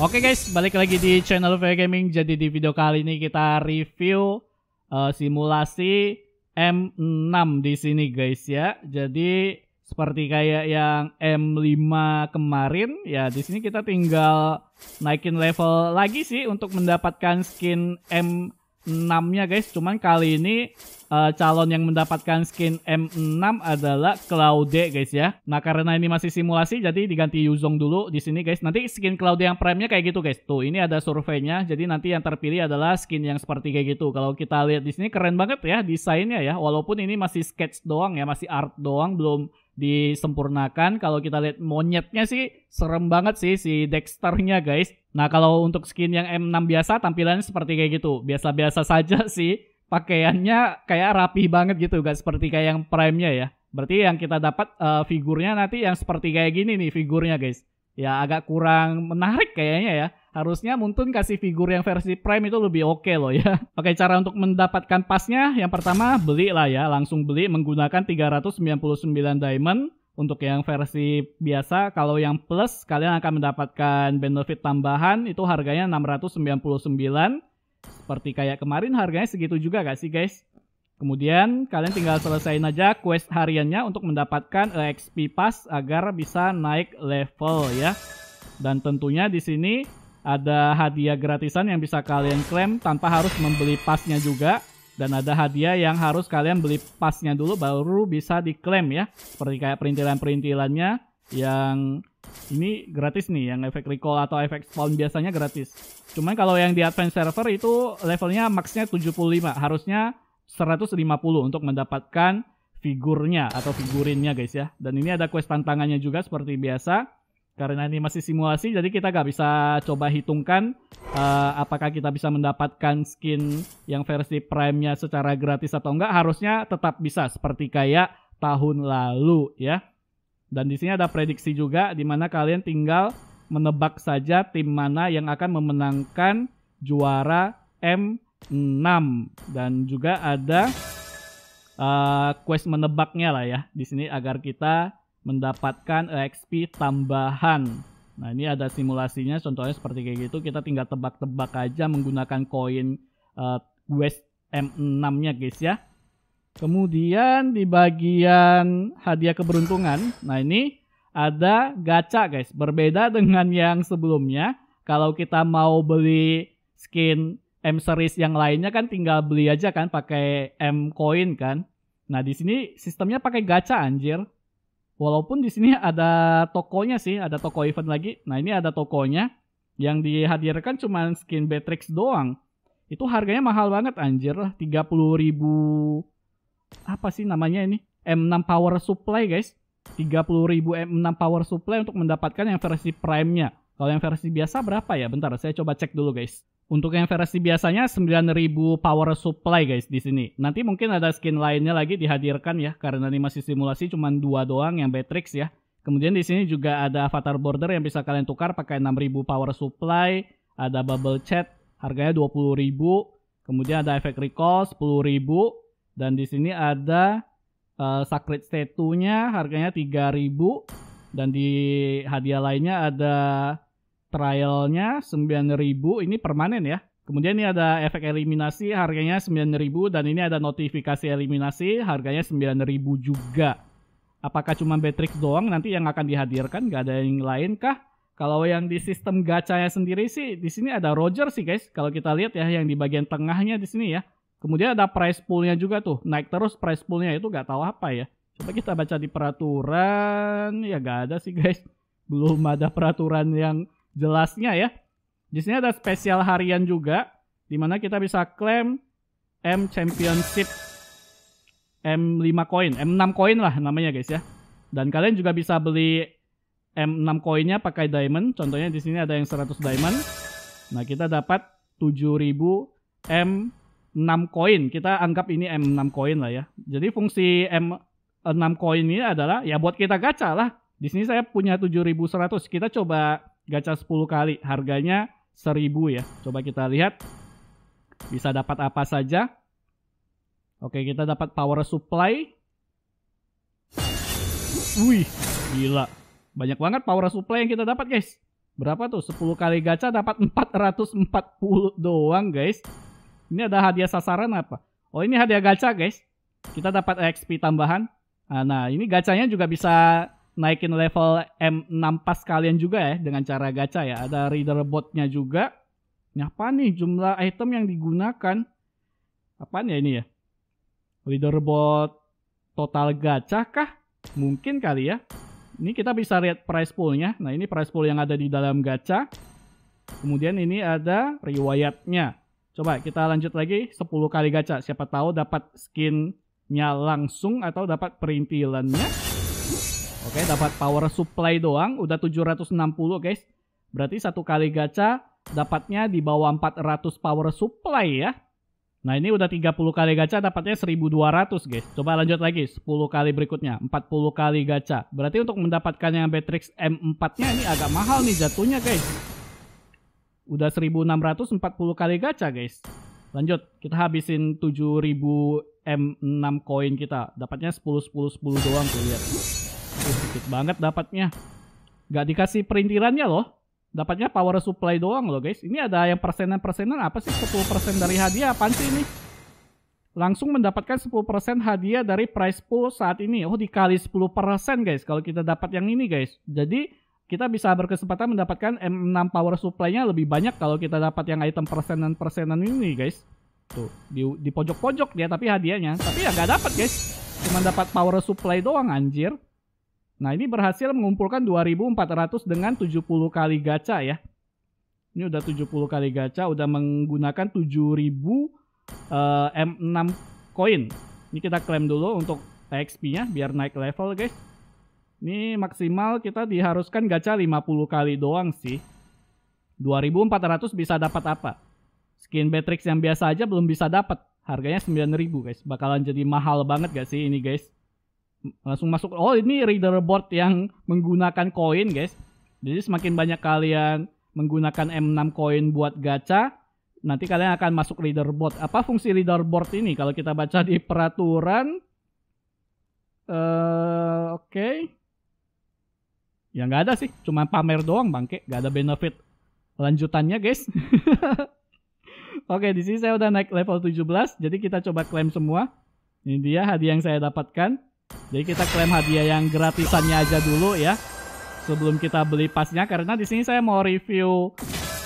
Oke okay guys, balik lagi di channel VG Gaming. Jadi di video kali ini kita review uh, simulasi M6 di sini guys ya. Jadi seperti kayak yang M5 kemarin, ya di sini kita tinggal naikin level lagi sih untuk mendapatkan skin M 6-nya guys. Cuman kali ini uh, calon yang mendapatkan skin M6 adalah Claude guys ya. Nah, karena ini masih simulasi jadi diganti Yuzong dulu di sini guys. Nanti skin Claude yang prime-nya kayak gitu guys. Tuh, ini ada surveinya. Jadi nanti yang terpilih adalah skin yang seperti kayak gitu. Kalau kita lihat di sini keren banget ya desainnya ya. Walaupun ini masih sketch doang ya, masih art doang, belum disempurnakan. Kalau kita lihat monyetnya sih serem banget sih si Dexternya guys. Nah kalau untuk skin yang M6 biasa tampilannya seperti kayak gitu. Biasa-biasa saja sih pakaiannya kayak rapi banget gitu guys. Seperti kayak yang prime-nya ya. Berarti yang kita dapat uh, figurnya nanti yang seperti kayak gini nih figurnya guys. Ya agak kurang menarik kayaknya ya. Harusnya Muntun kasih figur yang versi Prime itu lebih oke okay loh ya. Oke, cara untuk mendapatkan pasnya yang pertama beli lah ya, langsung beli menggunakan 399 diamond untuk yang versi biasa. Kalau yang plus kalian akan mendapatkan benefit tambahan itu harganya 699 seperti kayak kemarin harganya segitu juga gak sih guys? Kemudian kalian tinggal selesaiin aja quest hariannya untuk mendapatkan eh, XP pass agar bisa naik level ya. Dan tentunya di sini ada hadiah gratisan yang bisa kalian klaim tanpa harus membeli pasnya juga dan ada hadiah yang harus kalian beli pasnya dulu baru bisa diklaim ya seperti kayak perintilan-perintilannya yang ini gratis nih yang efek recall atau efek spawn biasanya gratis cuman kalau yang di advance server itu levelnya maxnya 75 harusnya 150 untuk mendapatkan figurnya atau figurinnya guys ya dan ini ada quest tantangannya juga seperti biasa karena ini masih simulasi, jadi kita nggak bisa coba hitungkan uh, apakah kita bisa mendapatkan skin yang versi Prime-nya secara gratis atau enggak. Harusnya tetap bisa seperti kayak tahun lalu ya. Dan di sini ada prediksi juga di mana kalian tinggal menebak saja tim mana yang akan memenangkan juara M6 dan juga ada uh, quest menebaknya lah ya di sini agar kita mendapatkan EXP tambahan. Nah, ini ada simulasinya contohnya seperti kayak gitu. Kita tinggal tebak-tebak aja menggunakan koin uh, West M6-nya, guys ya. Kemudian di bagian hadiah keberuntungan, nah ini ada gacha, guys. Berbeda dengan yang sebelumnya, kalau kita mau beli skin M series yang lainnya kan tinggal beli aja kan pakai M coin kan. Nah, di sini sistemnya pakai gacha anjir. Walaupun di sini ada tokonya sih, ada toko event lagi. Nah ini ada tokonya yang dihadirkan cuma skin Beatrix doang. Itu harganya mahal banget anjir lah, 30 ribu apa sih namanya ini? M6 Power Supply guys. 30 ribu M6 Power Supply untuk mendapatkan yang versi Prime-nya. Kalau yang versi biasa berapa ya? Bentar, saya coba cek dulu guys. Untuk yang versi biasanya 9000 power supply guys di sini. Nanti mungkin ada skin lainnya lagi dihadirkan ya karena ini masih simulasi cuma dua doang yang Betrix ya. Kemudian di sini juga ada avatar border yang bisa kalian tukar pakai 6000 power supply, ada bubble chat harganya 20000, kemudian ada efek recall 10000 dan di sini ada uh, sacred statue-nya harganya 3000 dan di hadiah lainnya ada trialnya 9000 ini permanen ya. Kemudian ini ada efek eliminasi harganya 9000 dan ini ada notifikasi eliminasi harganya 9000 juga. Apakah cuma Betrix doang nanti yang akan dihadirkan? Gak ada yang lain kah? Kalau yang di sistem gacanya sendiri sih di sini ada Roger sih guys. Kalau kita lihat ya yang di bagian tengahnya di sini ya. Kemudian ada price poolnya juga tuh. Naik terus price poolnya itu gak tahu apa ya. Coba kita baca di peraturan. Ya gak ada sih guys. Belum ada peraturan yang jelasnya ya. Di sini ada spesial harian juga, dimana kita bisa klaim M Championship M5 koin, M6 koin lah namanya guys ya. Dan kalian juga bisa beli M6 koinnya pakai diamond. Contohnya di sini ada yang 100 diamond. Nah, kita dapat 7000 M6 koin. Kita anggap ini M6 koin lah ya. Jadi fungsi M6 koin ini adalah ya buat kita gacha lah. Di sini saya punya 7100. Kita coba gacha 10 kali. Harganya 1000 ya. Coba kita lihat bisa dapat apa saja. Oke, kita dapat power supply. Wih, gila. Banyak banget power supply yang kita dapat, guys. Berapa tuh? 10 kali gacha dapat 440 doang, guys. Ini ada hadiah sasaran apa? Oh, ini hadiah gacha, guys. Kita dapat XP tambahan. Nah, nah ini gacanya juga bisa naikin level M6 pas kalian juga ya dengan cara gacha ya. Ada reader botnya juga. apa nih jumlah item yang digunakan. Apaan ya ini ya? Reader total gacha kah? Mungkin kali ya. Ini kita bisa lihat price poolnya. Nah ini price pool yang ada di dalam gacha. Kemudian ini ada riwayatnya. Coba kita lanjut lagi 10 kali gacha. Siapa tahu dapat skinnya langsung atau dapat perintilannya. Oke, okay, dapat power supply doang udah 760 guys. Berarti satu kali gacha dapatnya di bawah 400 power supply ya. Nah, ini udah 30 kali gacha dapatnya 1200 guys. Coba lanjut lagi 10 kali berikutnya, 40 kali gacha. Berarti untuk mendapatkan yang Betrix M4-nya ini agak mahal nih jatuhnya guys. Udah 1640 kali gacha guys. Lanjut, kita habisin 7000 M6 koin kita. Dapatnya 10 10 10 doang tuh lihat. Uh, banget dapatnya. Gak dikasih perintirannya loh. Dapatnya power supply doang loh guys. Ini ada yang persenan-persenan apa sih? 10% dari hadiah apa sih ini? Langsung mendapatkan 10% hadiah dari price pool saat ini. Oh dikali 10% guys kalau kita dapat yang ini guys. Jadi kita bisa berkesempatan mendapatkan M6 power supply-nya lebih banyak kalau kita dapat yang item persenan-persenan ini guys. Tuh, di, di pojok-pojok dia tapi hadiahnya. Tapi ya nggak dapat guys. Cuma dapat power supply doang anjir. Nah ini berhasil mengumpulkan 2400 dengan 70 kali gacha ya. Ini udah 70 kali gacha, udah menggunakan 7000 uh, M6 koin. Ini kita klaim dulu untuk XP-nya biar naik level guys. Ini maksimal kita diharuskan gacha 50 kali doang sih. 2400 bisa dapat apa? Skin Matrix yang biasa aja belum bisa dapat. Harganya 9000 guys. Bakalan jadi mahal banget gak sih ini guys? langsung masuk oh ini reader board yang menggunakan koin guys jadi semakin banyak kalian menggunakan M6 koin buat gacha nanti kalian akan masuk leaderboard apa fungsi leaderboard ini kalau kita baca di peraturan uh, oke okay. ya nggak ada sih cuma pamer doang bangke nggak ada benefit lanjutannya guys oke okay, di sini saya udah naik level 17 jadi kita coba klaim semua ini dia hadiah yang saya dapatkan jadi kita klaim hadiah yang gratisannya aja dulu ya. Sebelum kita beli pasnya karena di sini saya mau review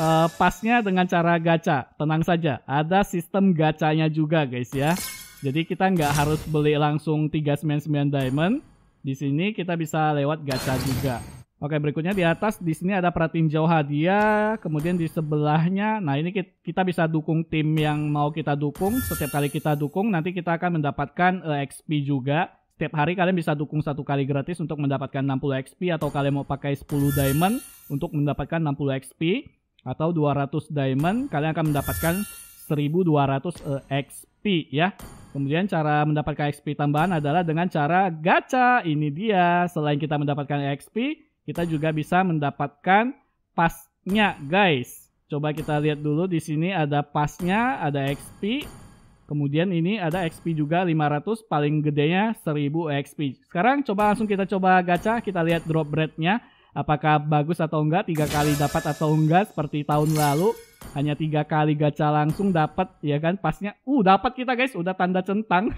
uh, pasnya dengan cara gacha. Tenang saja, ada sistem gacanya juga guys ya. Jadi kita nggak harus beli langsung 399 diamond. Di sini kita bisa lewat gacha juga. Oke, berikutnya di atas di sini ada jauh hadiah, kemudian di sebelahnya nah ini kita bisa dukung tim yang mau kita dukung. Setiap kali kita dukung nanti kita akan mendapatkan uh, eh, XP juga. Setiap hari kalian bisa dukung satu kali gratis untuk mendapatkan 60 XP atau kalian mau pakai 10 diamond untuk mendapatkan 60 XP atau 200 diamond kalian akan mendapatkan 1200 eh, XP ya. Kemudian cara mendapatkan XP tambahan adalah dengan cara gacha. Ini dia. Selain kita mendapatkan XP, kita juga bisa mendapatkan pasnya guys. Coba kita lihat dulu di sini ada pasnya, ada XP, Kemudian ini ada XP juga 500, paling gedenya 1000 XP. Sekarang coba langsung kita coba gacha, kita lihat drop rate-nya. Apakah bagus atau enggak, tiga kali dapat atau enggak seperti tahun lalu. Hanya tiga kali gacha langsung dapat ya kan pasnya. Uh dapat kita guys, udah tanda centang.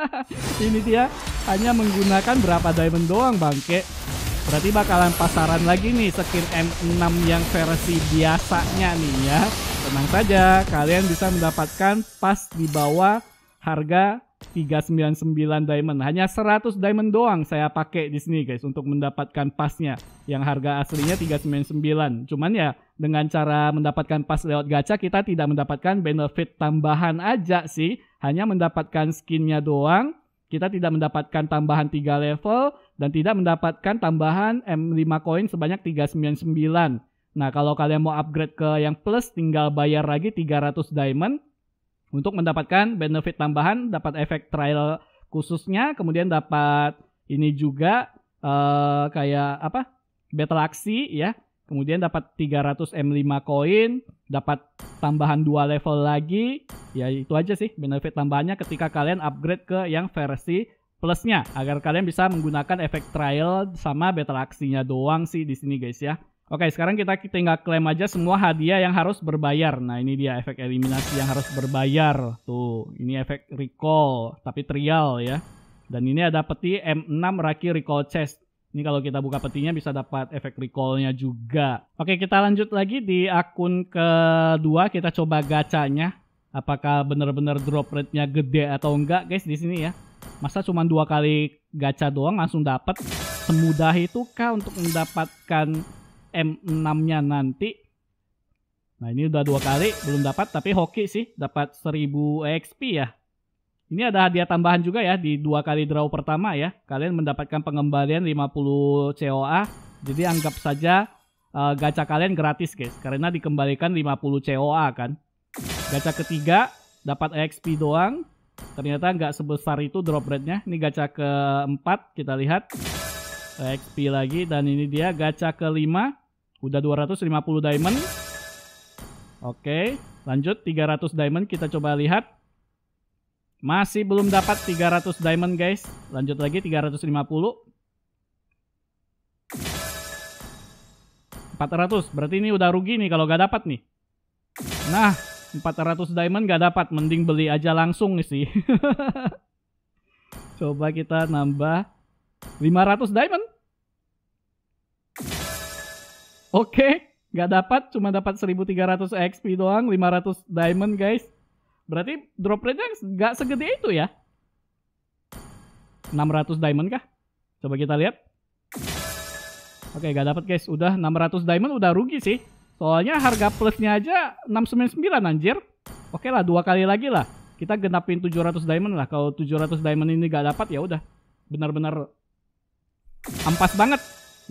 ini dia hanya menggunakan berapa diamond doang bangke. Berarti bakalan pasaran lagi nih skin M6 yang versi biasanya nih ya. Tenang saja, kalian bisa mendapatkan pas di bawah harga 399 diamond. Hanya 100 diamond doang saya pakai di sini guys untuk mendapatkan pasnya yang harga aslinya 399. Cuman ya dengan cara mendapatkan pas lewat gacha kita tidak mendapatkan benefit tambahan aja sih, hanya mendapatkan skinnya doang. Kita tidak mendapatkan tambahan 3 level dan tidak mendapatkan tambahan M5 koin sebanyak 399. Nah, kalau kalian mau upgrade ke yang plus tinggal bayar lagi 300 diamond untuk mendapatkan benefit tambahan, dapat efek trial khususnya, kemudian dapat ini juga uh, kayak apa? battle aksi ya. Kemudian dapat 300 M5 koin, dapat tambahan dua level lagi. Ya itu aja sih benefit tambahannya ketika kalian upgrade ke yang versi plusnya agar kalian bisa menggunakan efek trial sama battle aksinya doang sih di sini guys ya. Oke, sekarang kita tinggal klaim aja semua hadiah yang harus berbayar. Nah, ini dia efek eliminasi yang harus berbayar. Tuh, ini efek recall, tapi trial ya. Dan ini ada peti M6 Raki Recall Chest. Ini kalau kita buka petinya bisa dapat efek recallnya juga. Oke kita lanjut lagi di akun kedua kita coba gacanya. Apakah benar-benar drop rate-nya gede atau enggak guys di sini ya masa cuma dua kali gacha doang langsung dapat semudah itu kah untuk mendapatkan M6 nya nanti nah ini udah dua kali belum dapat tapi hoki sih dapat 1000 XP ya ini ada hadiah tambahan juga ya di dua kali draw pertama ya kalian mendapatkan pengembalian 50 COA jadi anggap saja uh, gacha kalian gratis guys karena dikembalikan 50 COA kan gacha ketiga dapat XP doang Ternyata nggak sebesar itu drop rate-nya. Ini gacha keempat kita lihat. XP lagi dan ini dia gacha kelima. Udah 250 diamond. Oke, lanjut 300 diamond kita coba lihat. Masih belum dapat 300 diamond guys. Lanjut lagi 350. 400, berarti ini udah rugi nih kalau gak dapat nih. Nah, 400 diamond nggak dapat, mending beli aja langsung sih. Coba kita nambah 500 diamond. Oke, okay, nggak dapat, cuma dapat 1300 XP doang, 500 diamond guys. Berarti drop rate-nya nggak segede itu ya. 600 diamond kah? Coba kita lihat. Oke, okay, nggak dapat guys. Udah 600 diamond udah rugi sih. Soalnya harga plusnya aja 699 anjir. Oke lah dua kali lagi lah. Kita genapin 700 diamond lah. Kalau 700 diamond ini gak dapat ya udah. Benar-benar ampas banget.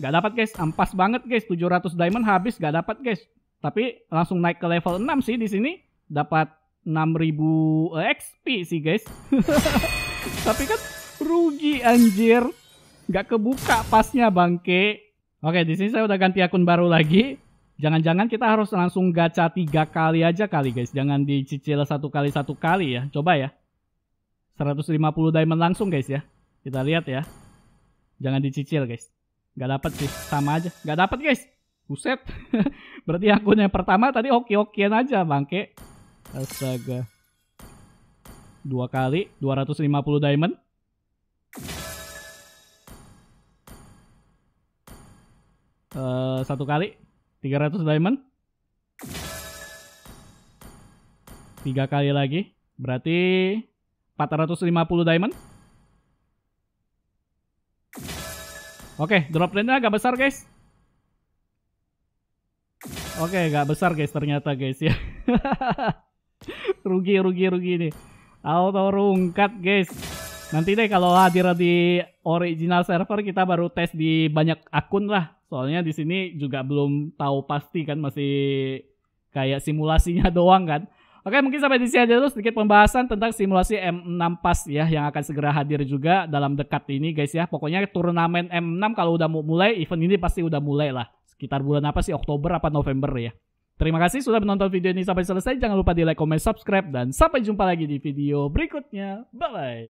Gak dapat guys, ampas banget guys. 700 diamond habis gak dapat guys. Tapi langsung naik ke level 6 sih di sini. Dapat 6000 XP sih guys. Tapi kan rugi anjir. Gak kebuka pasnya bangke. Oke, di sini saya udah ganti akun baru lagi Jangan-jangan kita harus langsung gacha tiga kali aja kali guys. Jangan dicicil satu kali satu kali ya. Coba ya. 150 diamond langsung guys ya. Kita lihat ya. Jangan dicicil guys. Gak dapet sih. Sama aja. Gak dapet guys. Buset. Berarti akun yang pertama tadi oke-okean aja bangke. Astaga. Dua kali. 250 diamond. Uh, satu kali 300 diamond. Tiga kali lagi. Berarti 450 diamond. Oke, okay, drop rate-nya agak besar, guys. Oke, okay, agak besar, guys, ternyata, guys, ya. rugi, rugi, rugi nih. Auto rungkat, guys. Nanti deh kalau hadir di original server, kita baru tes di banyak akun lah. Soalnya di sini juga belum tahu pasti kan masih kayak simulasinya doang kan. Oke, mungkin sampai di sini aja dulu sedikit pembahasan tentang simulasi M6 Pas ya yang akan segera hadir juga dalam dekat ini guys ya. Pokoknya turnamen M6 kalau udah mau mulai, event ini pasti udah mulai lah. Sekitar bulan apa sih? Oktober apa November ya. Terima kasih sudah menonton video ini sampai selesai. Jangan lupa di like, comment, subscribe, dan sampai jumpa lagi di video berikutnya. Bye-bye.